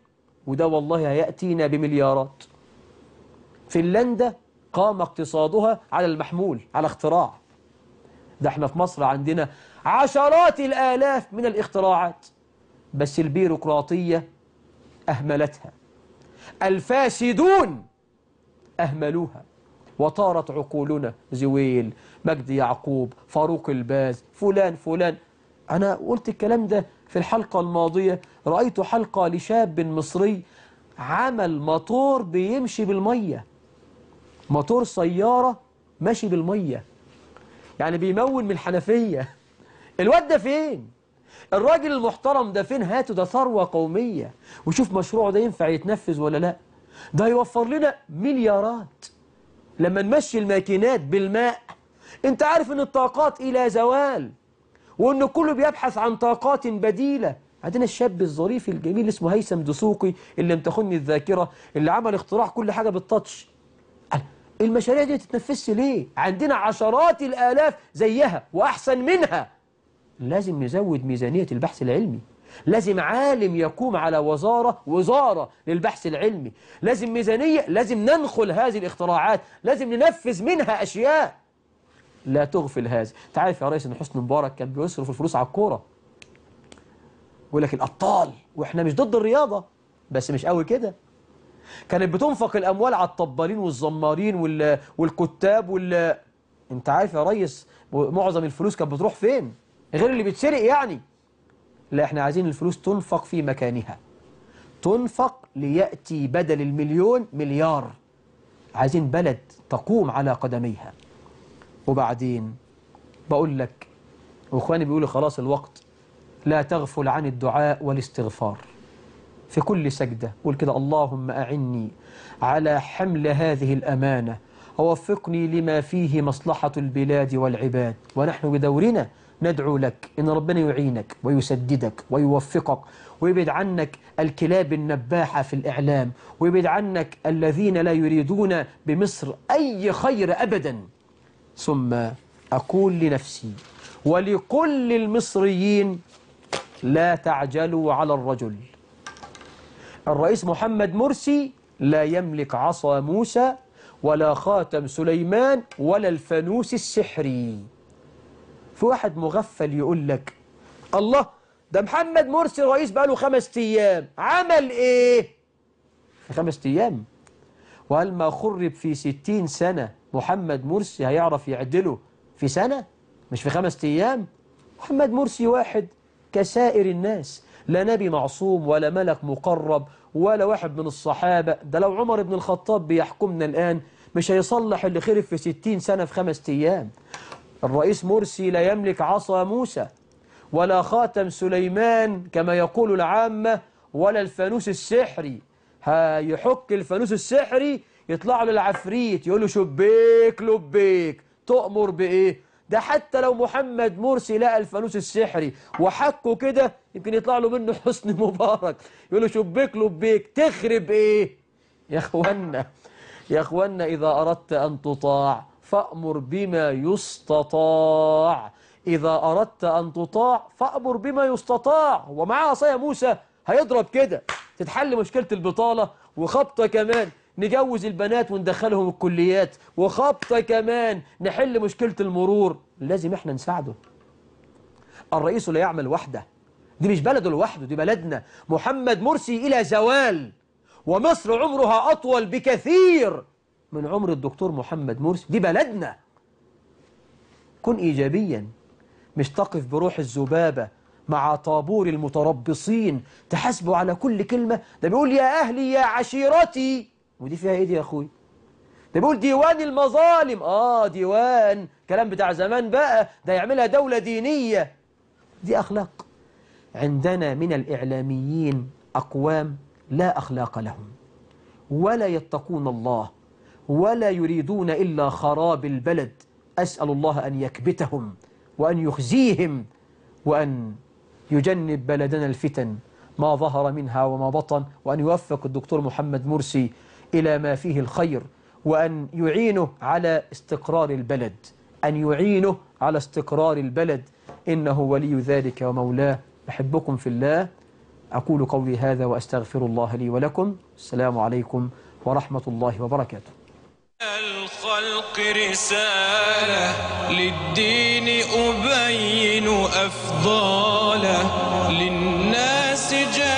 Speaker 1: وده والله هيأتينا بمليارات فنلندا قام اقتصادها على المحمول على اختراع ده احنا في مصر عندنا عشرات الآلاف من الاختراعات بس البيروقراطية أهملتها الفاسدون أهملوها وطارت عقولنا زويل مجد يعقوب فاروق الباز فلان فلان أنا قلت الكلام ده في الحلقة الماضية رأيت حلقة لشاب مصري عمل مطور بيمشي بالمية مطور سيارة ماشي بالمية يعني بيمون من الحنفية الواد ده فين الراجل المحترم ده فين هاته ده ثروة قومية وشوف مشروعه ده ينفع يتنفذ ولا لا ده هيوفر لنا مليارات لما نمشي الماكينات بالماء انت عارف ان الطاقات الى زوال وان كله بيبحث عن طاقات بديلة عندنا الشاب الظريف الجميل اسمه هيثم دسوقي اللي امتخني الذاكرة اللي عمل اختراع كل حاجة بالتاتش المشاريع دي تتنفذش ليه عندنا عشرات الالاف زيها واحسن منها لازم نزود ميزانية البحث العلمي لازم عالم يقوم على وزارة وزارة للبحث العلمي لازم ميزانية لازم ننخل هذه الاختراعات لازم ننفذ منها أشياء لا تغفل هذا تعرف يا ريس ان حسن مبارك كان بيصرف الفلوس على الكورة يقول لك الأبطال وإحنا مش ضد الرياضة بس مش قوي كده كانت بتنفق الأموال على الطبالين والزمارين والكتاب وال... انت عارف يا ريس معظم الفلوس كانت بتروح فين غير اللي بيتسرق يعني لا احنا عايزين الفلوس تنفق في مكانها تنفق ليأتي بدل المليون مليار عايزين بلد تقوم على قدميها وبعدين بقول لك واخواني بيقولوا خلاص الوقت لا تغفل عن الدعاء والاستغفار في كل سجدة قول كده اللهم أعني على حمل هذه الأمانة ووفقني لما فيه مصلحة البلاد والعباد ونحن بدورنا ندعو لك إن ربنا يعينك ويسددك ويوفقك ويبعد عنك الكلاب النباحة في الإعلام ويبعد عنك الذين لا يريدون بمصر أي خير أبدا ثم أقول لنفسي ولكل المصريين لا تعجلوا على الرجل الرئيس محمد مرسي لا يملك عصا موسى ولا خاتم سليمان ولا الفانوس السحري في واحد مغفل يقول لك الله ده محمد مرسي رئيس بقى له خمس أيام عمل إيه في خمس أيام وهل ما خرب في ستين سنة محمد مرسي هيعرف يعدله في سنة مش في خمس أيام محمد مرسي واحد كسائر الناس لا نبي معصوم ولا ملك مقرب ولا واحد من الصحابة ده لو عمر بن الخطاب بيحكمنا الآن مش هيصلح اللي خرب في ستين سنة في خمس أيام الرئيس مرسي لا يملك عصا موسى ولا خاتم سليمان كما يقول العامة ولا الفانوس السحري هيحك الفانوس السحري يطلع له العفريت يقول له شبيك لبيك تؤمر بإيه ده حتى لو محمد مرسي لقى الفانوس السحري وحكه كده يمكن يطلع له منه حسن مبارك يقول له شبيك لبيك تخرب إيه يا أخوانا يا أخوانا إذا أردت أن تطاع فأمر بما يستطاع إذا أردت أن تطاع فأمر بما يستطاع ومعاه عصاية موسى هيضرب كده تتحل مشكلة البطالة وخبطة كمان نجوز البنات وندخلهم الكليات وخبطة كمان نحل مشكلة المرور لازم احنا نساعده الرئيس لا يعمل وحده دي مش بلده لوحده دي بلدنا محمد مرسي إلى زوال ومصر عمرها أطول بكثير من عمر الدكتور محمد مرسي دي بلدنا كن إيجابيا مش تقف بروح الذبابة مع طابور المتربصين تحاسبه على كل كلمة ده بيقول يا أهلي يا عشيرتي ودي فيها إيه دي يا أخوي ده بيقول ديوان المظالم آه ديوان كلام بتاع زمان بقى ده يعملها دولة دينية دي أخلاق عندنا من الإعلاميين أقوام لا أخلاق لهم ولا يتقون الله ولا يريدون إلا خراب البلد أسأل الله أن يكبتهم وأن يخزيهم وأن يجنب بلدنا الفتن ما ظهر منها وما بطن وأن يوفق الدكتور محمد مرسي إلى ما فيه الخير وأن يعينه على استقرار البلد أن يعينه على استقرار البلد إنه ولي ذلك ومولاه أحبكم في الله أقول قولي هذا وأستغفر الله لي ولكم السلام عليكم ورحمة الله وبركاته الخلق رسالة للدين أبين أفضاله للناس جاهلا